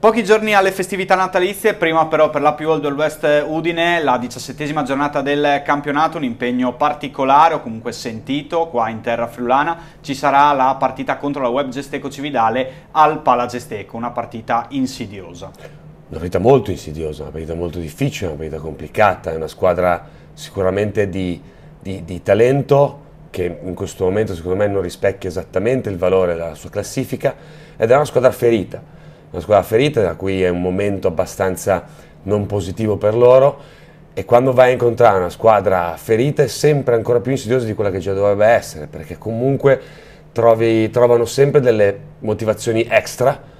Pochi giorni alle festività natalizie, prima però per la più Old West Udine, la diciassettesima giornata del campionato, un impegno particolare o comunque sentito qua in terra friulana, ci sarà la partita contro la Web Gesteco Cividale al Pala Gesteco, una partita insidiosa. Una partita molto insidiosa, una partita molto difficile, una partita complicata, è una squadra sicuramente di, di, di talento, che in questo momento secondo me non rispecchia esattamente il valore della sua classifica ed è una squadra ferita una squadra ferita, da cui è un momento abbastanza non positivo per loro. E quando vai a incontrare una squadra ferita è sempre ancora più insidiosa di quella che già dovrebbe essere, perché comunque trovi, trovano sempre delle motivazioni extra.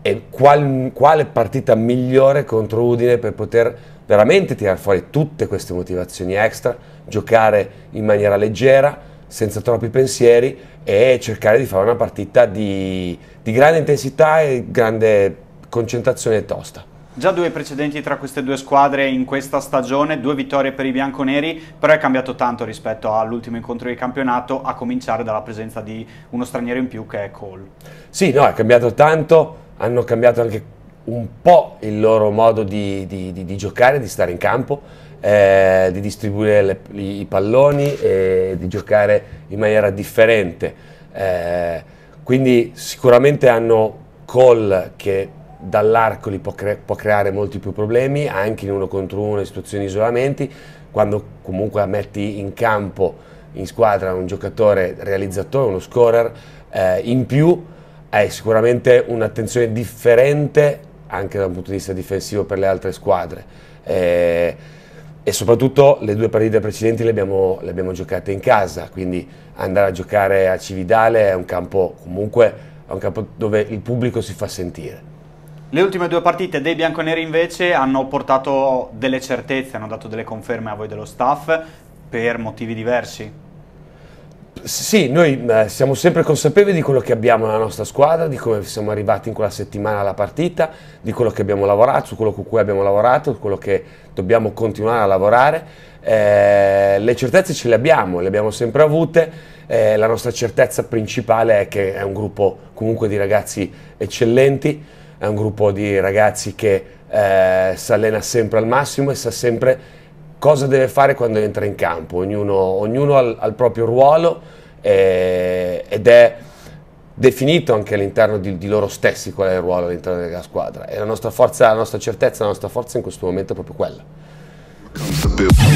E qual, quale partita migliore contro Udine per poter veramente tirare fuori tutte queste motivazioni extra, giocare in maniera leggera, senza troppi pensieri e cercare di fare una partita di, di grande intensità e grande concentrazione tosta. Già due precedenti tra queste due squadre in questa stagione, due vittorie per i bianconeri, però è cambiato tanto rispetto all'ultimo incontro di campionato, a cominciare dalla presenza di uno straniero in più che è Cole. Sì, no, è cambiato tanto, hanno cambiato anche un po' il loro modo di, di, di, di giocare, di stare in campo, eh, di distribuire le, i palloni e di giocare in maniera differente. Eh, quindi sicuramente hanno Call che dall'arco li può, cre- può, creare molti più problemi, anche in uno contro uno, in situazioni di isolamenti, quando comunque metti in campo in squadra un giocatore realizzatore, uno scorer eh, in più, è sicuramente un'attenzione differente anche da un punto di vista difensivo per le altre squadre. Eh, e soprattutto le due partite precedenti le abbiamo, le abbiamo, giocate in casa, quindi andare a giocare a Cividale è un campo comunque è un campo dove il pubblico si fa sentire. Le ultime due partite dei bianconeri invece hanno portato delle certezze, hanno dato delle conferme a voi dello staff per motivi diversi. Sì, noi eh, siamo sempre consapevoli di quello che abbiamo nella nostra squadra, di come siamo arrivati in quella settimana alla partita, di quello che abbiamo lavorato, su quello con cui abbiamo lavorato, su quello che dobbiamo continuare a lavorare. Eh, le certezze ce le abbiamo, le abbiamo sempre avute. Eh, la nostra certezza principale è che è un gruppo comunque di ragazzi eccellenti, è un gruppo di ragazzi che eh, si allena sempre al massimo e sa sempre cosa deve fare quando entra in campo, ognuno, ognuno ha il proprio ruolo eh, ed è definito anche all'interno di, di, loro stessi qual è il ruolo all'interno della squadra e la nostra forza, la nostra certezza, la nostra forza in questo momento è proprio quella.